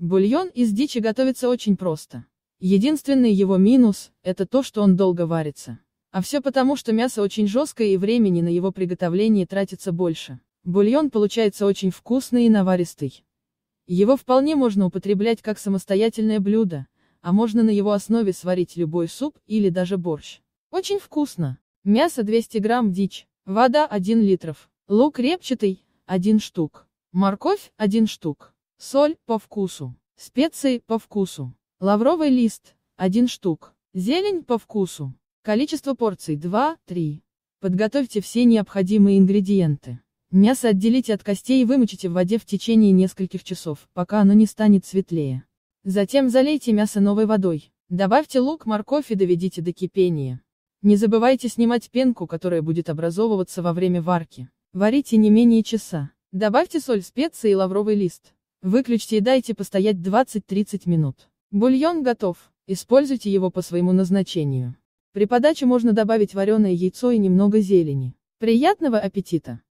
Бульон из дичи готовится очень просто. Единственный его минус, это то, что он долго варится. А все потому, что мясо очень жесткое и времени на его приготовление тратится больше. Бульон получается очень вкусный и наваристый. Его вполне можно употреблять как самостоятельное блюдо, а можно на его основе сварить любой суп или даже борщ. Очень вкусно. Мясо 200 грамм дичь, вода 1 литров, лук репчатый 1 штук, морковь 1 штук соль по вкусу, специи по вкусу, лавровый лист 1 штук, зелень по вкусу. Количество порций 2-3. Подготовьте все необходимые ингредиенты. Мясо отделите от костей и вымочите в воде в течение нескольких часов, пока оно не станет светлее. Затем залейте мясо новой водой. Добавьте лук, морковь и доведите до кипения. Не забывайте снимать пенку, которая будет образовываться во время варки. Варите не менее часа. Добавьте соль, специи и лавровый лист. Выключите и дайте постоять 20-30 минут. Бульон готов, используйте его по своему назначению. При подаче можно добавить вареное яйцо и немного зелени. Приятного аппетита!